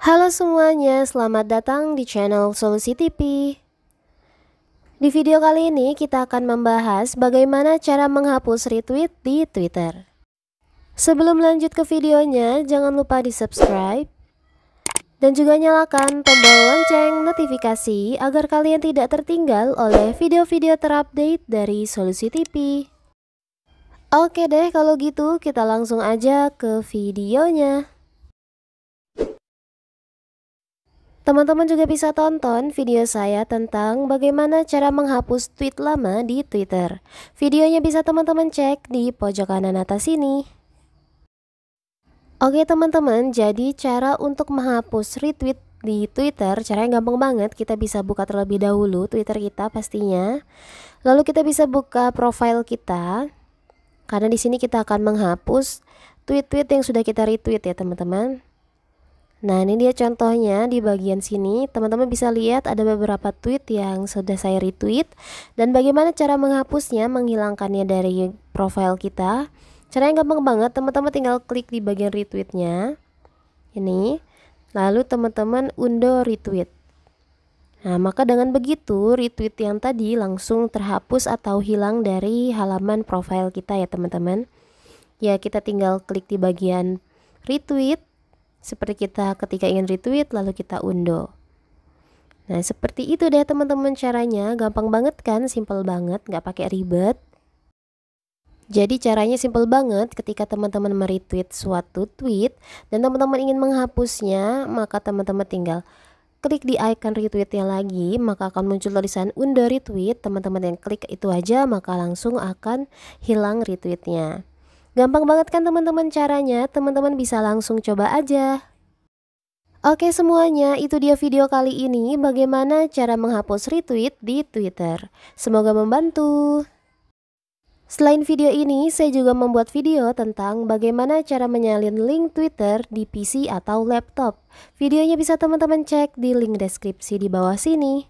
Halo semuanya, selamat datang di channel Solusi TV. Di video kali ini kita akan membahas bagaimana cara menghapus retweet di Twitter. Sebelum lanjut ke videonya, jangan lupa di subscribe dan juga nyalakan tombol lonceng notifikasi agar kalian tidak tertinggal oleh video-video terupdate dari Solusi TV. Oke deh kalau gitu kita langsung aja ke videonya. Teman-teman juga bisa tonton video saya tentang bagaimana cara menghapus tweet lama di Twitter. Videonya bisa teman-teman cek di pojok kanan atas sini. Oke teman-teman, jadi cara untuk menghapus retweet di Twitter, caranya gampang banget. Kita bisa buka terlebih dahulu Twitter kita pastinya. Lalu kita bisa buka profile kita. Karena di sini kita akan menghapus tweet-tweet yang sudah kita retweet ya, teman-teman. Nah ini dia contohnya di bagian sini Teman-teman bisa lihat ada beberapa tweet yang sudah saya retweet Dan bagaimana cara menghapusnya, menghilangkannya dari profile kita cara yang gampang banget, teman-teman tinggal klik di bagian retweetnya Ini Lalu teman-teman undo retweet Nah maka dengan begitu retweet yang tadi langsung terhapus atau hilang dari halaman profile kita ya teman-teman Ya kita tinggal klik di bagian retweet seperti kita ketika ingin retweet lalu kita unduh. Nah, seperti itu deh teman-teman caranya. Gampang banget kan, simple banget, nggak pakai ribet. Jadi caranya simple banget ketika teman-teman meretweet suatu tweet dan teman-teman ingin menghapusnya, maka teman-teman tinggal klik di icon retweetnya lagi, maka akan muncul tulisan undo retweet. Teman-teman yang klik itu aja, maka langsung akan hilang retweetnya. Gampang banget kan teman-teman caranya, teman-teman bisa langsung coba aja. Oke semuanya, itu dia video kali ini bagaimana cara menghapus retweet di Twitter. Semoga membantu. Selain video ini, saya juga membuat video tentang bagaimana cara menyalin link Twitter di PC atau laptop. Videonya bisa teman-teman cek di link deskripsi di bawah sini.